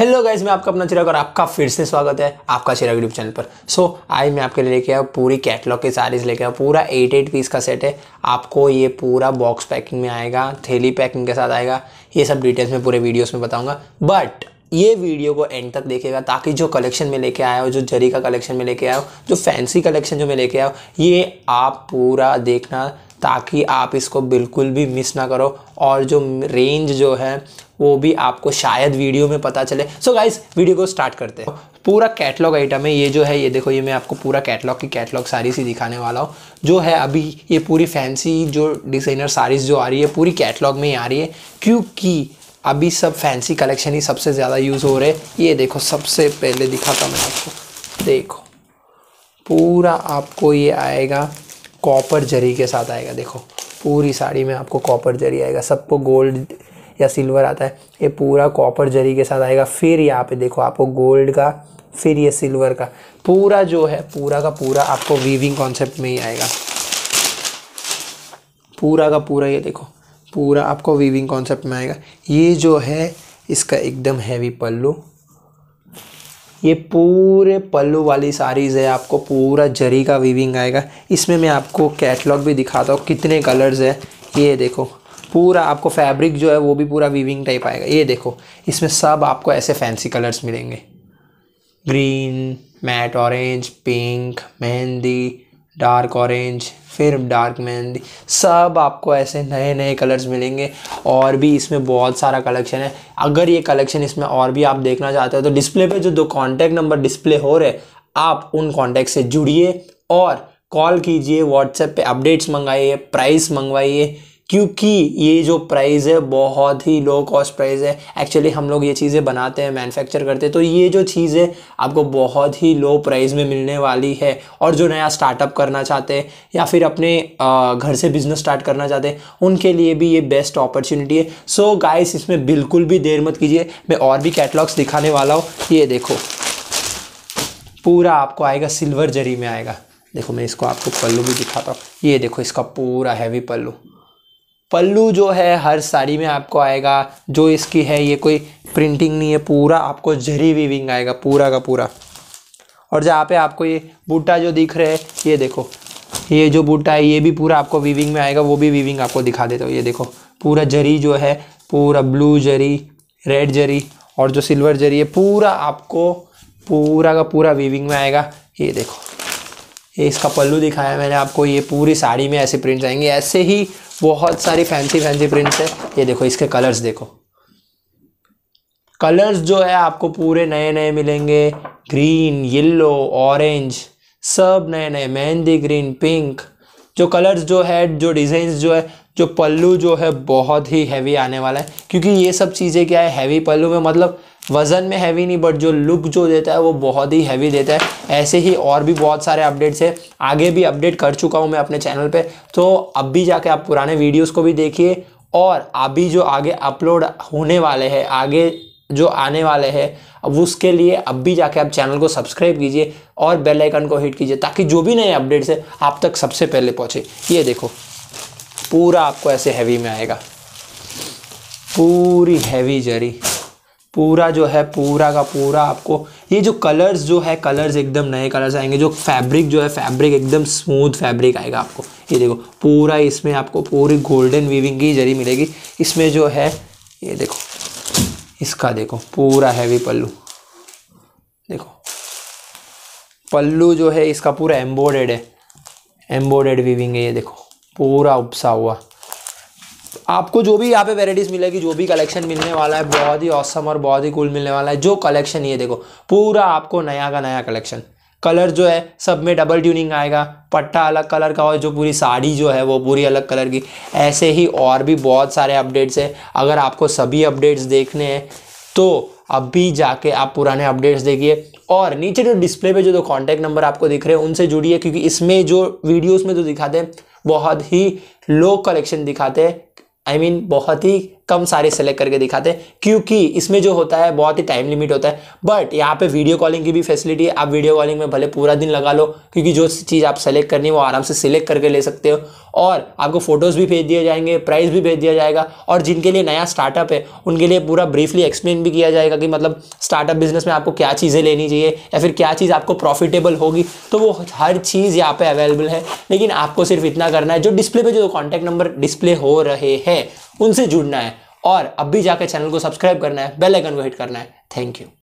hello guys मैं आपका अपना चिराग और आपका फिर से स्वागत है आपका चिराग यूट्यूब चैनल पर सो so, आई मैं आपके लिए लेके आया पूरी कैटलॉग की सारीज लेके आया पूरा एट एट पीस का सेट है आपको ये पूरा बॉक्स पैकिंग में आएगा थैली पैकिंग के साथ आएगा ये सब डिटेल्स में पूरे वीडियोस में बताऊँगा बट ये वीडियो को एंड तक देखेगा ताकि जो कलेक्शन में लेके आया हो जो जरी का कलेक्शन में लेके आया हो जो फैंसी कलेक्शन जो मैं लेके आया हो ये आप पूरा देखना ताकि आप इसको बिल्कुल भी मिस ना करो और जो रेंज जो है वो भी आपको शायद वीडियो में पता चले सो so गाइस वीडियो को स्टार्ट करते हैं पूरा कैटलॉग आइटम है ये जो है ये देखो ये मैं आपको पूरा कैटलॉग की कैटलॉग सारी सी दिखाने वाला हूँ जो है अभी ये पूरी फैंसी जो डिज़ाइनर सारीज जो आ रही है पूरी कैटलॉग में ही आ रही है क्योंकि अभी सब फैंसी कलेक्शन ही सबसे ज़्यादा यूज़ हो रहे ये देखो सबसे पहले दिखाता मैं आपको देखो पूरा आपको ये आएगा कॉपर जरी के साथ आएगा देखो पूरी साड़ी में आपको कॉपर जरी आएगा सबको गोल्ड या सिल्वर आता है ये पूरा कॉपर जरी के साथ आएगा फिर यहाँ पे देखो आपको गोल्ड का फिर ये सिल्वर का पूरा जो है पूरा का पूरा आपको वीविंग कॉन्सेप्ट में ही आएगा पूरा का पूरा ये देखो पूरा आपको वीविंग कॉन्सेप्ट में आएगा ये जो है इसका एकदम हैवी पल्लू ये पूरे पल्लू वाली साड़ीज़ है आपको पूरा जरी का वीविंग आएगा इसमें मैं आपको कैटलॉग भी दिखाता हूँ कितने कलर्स है ये देखो पूरा आपको फैब्रिक जो है वो भी पूरा वीविंग टाइप आएगा ये देखो इसमें सब आपको ऐसे फैंसी कलर्स मिलेंगे green matte orange pink mehndi dark orange फिर डार्क मेहंदी सब आपको ऐसे नए नए कलर्स मिलेंगे और भी इसमें बहुत सारा कलेक्शन है अगर ये कलेक्शन इसमें और भी आप देखना चाहते हो तो डिस्प्ले पे जो दो कॉन्टैक्ट नंबर डिस्प्ले हो रहे आप उन कॉन्टैक्ट से जुड़िए और कॉल कीजिए व्हाट्सएप पे अपडेट्स मंगाइए प्राइस मंगवाइए क्योंकि ये जो प्राइस है बहुत ही लो कॉस्ट प्राइस है एक्चुअली हम लोग ये चीज़ें बनाते हैं मैन्युफैक्चर करते हैं तो ये जो चीज़ है आपको बहुत ही लो प्राइस में मिलने वाली है और जो नया स्टार्टअप करना चाहते हैं या फिर अपने घर से बिजनेस स्टार्ट करना चाहते हैं उनके लिए भी ये बेस्ट अपॉर्चुनिटी है सो so गाइस इसमें बिल्कुल भी देर मत कीजिए मैं और भी कैटलॉग्स दिखाने वाला हूँ ये देखो पूरा आपको आएगा सिल्वर जरी में आएगा देखो मैं इसको आपको पल्लू भी दिखाता हूँ ये देखो इसका पूरा हैवी पल्लू पल्लू जो है हर साड़ी में आपको आएगा जो इसकी है ये कोई प्रिंटिंग नहीं है पूरा आपको जरी वीविंग आएगा पूरा का पूरा और जहाँ पे आपको ये बूटा जो दिख रहे है ये देखो ये जो बूटा है ये भी पूरा आपको वीविंग में आएगा वो भी वीविंग आपको दिखा देता हूँ ये देखो पूरा जरी जो है पूरा ब्लू जरी रेड जरी और जो सिल्वर जरी है पूरा आपको पूरा का पूरा वीविंग में आएगा ये देखो ये इसका पल्लू दिखाया मैंने आपको ये पूरी साड़ी में ऐसे प्रिंट्स आएंगे ऐसे ही बहुत सारी फैंसी फैंसी प्रिंट्स है ये देखो इसके कलर्स देखो कलर्स जो है आपको पूरे नए नए मिलेंगे ग्रीन येल्लो ऑरेंज सब नए नए मेहंदी ग्रीन पिंक जो कलर्स जो है जो डिज़ाइंस जो है जो पल्लू जो है बहुत ही हैवी आने वाला है क्योंकि ये सब चीज़ें क्या है हैवी पल्लू में मतलब वज़न में हैवी नहीं बट जो लुक जो देता है वो बहुत ही हैवी देता है ऐसे ही और भी बहुत सारे अपडेट्स है आगे भी अपडेट कर चुका हूँ मैं अपने चैनल पर तो अब भी जाके आप पुराने वीडियोज़ को भी देखिए और अभी जो आगे अपलोड होने वाले हैं आगे जो आने वाले हैं अब उसके लिए अब भी जाके आप चैनल को सब्सक्राइब कीजिए और बेल आइकन को हिट कीजिए ताकि जो भी नए अपडेट्स हैं आप तक सबसे पहले पहुँचे ये देखो पूरा आपको ऐसे हैवी में आएगा पूरी हैवी जरी पूरा जो है पूरा का पूरा आपको ये जो कलर्स जो है कलर्स एकदम नए कलर्स आएंगे जो फैब्रिक जो है फैब्रिक एकदम स्मूथ फैब्रिक आएगा आपको ये देखो पूरा इसमें आपको पूरी गोल्डन वीविंग की जरी मिलेगी इसमें जो है ये देखो इसका देखो पूरा हैवी पल्लू देखो पल्लू जो है इसका पूरा एम्बोडेड है एम्बोडेड वीविंग है ये देखो पूरा उपसा हुआ आपको जो भी यहाँ पे वेराइटीज़ मिलेगी जो भी कलेक्शन मिलने वाला है बहुत ही औसम और बहुत ही कूल मिलने वाला है जो कलेक्शन ये देखो पूरा आपको नया का नया कलेक्शन कलर जो है सब में डबल ट्यूनिंग आएगा पट्टा अलग कलर का और जो पूरी साड़ी जो है वो पूरी अलग कलर की ऐसे ही और भी बहुत सारे अपडेट्स हैं अगर आपको सभी अपडेट्स देखने हैं तो अभी जाके आप पुराने अपडेट्स देखिए और नीचे जो डिस्प्ले पे जो दो कांटेक्ट नंबर आपको दिख रहे हैं उनसे जुड़िए क्योंकि इसमें जो वीडियोस में जो दिखाते हैं बहुत ही लो कलेक्शन दिखाते हैं आई I मीन mean, बहुत ही कम सारे सेलेक्ट करके दिखाते हैं क्योंकि इसमें जो होता है बहुत ही टाइम लिमिट होता है बट यहाँ पे वीडियो कॉलिंग की भी फैसिलिटी है आप वीडियो कॉलिंग में भले पूरा दिन लगा लो क्योंकि जो चीज़ आप सेलेक्ट करनी है वो आराम से सिलेक्ट करके ले सकते हो और आपको फोटोज़ भी भेज दिए जाएंगे प्राइस भी भेज दिया जाएगा और जिनके लिए नया स्टार्टअप है उनके लिए पूरा ब्रीफली एक्सप्लेन भी किया जाएगा कि मतलब स्टार्टअप बिजनेस में आपको क्या चीज़ें लेनी चाहिए या फिर क्या चीज़ आपको प्रॉफिटेबल होगी तो वो हर चीज़ यहाँ पे अवेलेबल है लेकिन आपको सिर्फ इतना करना है जो डिस्प्ले पे जो कॉन्टैक्ट नंबर डिस्प्ले हो रहे हैं उनसे जुड़ना है और अब भी जाकर चैनल को सब्सक्राइब करना है बेल आइकन को हिट करना है थैंक यू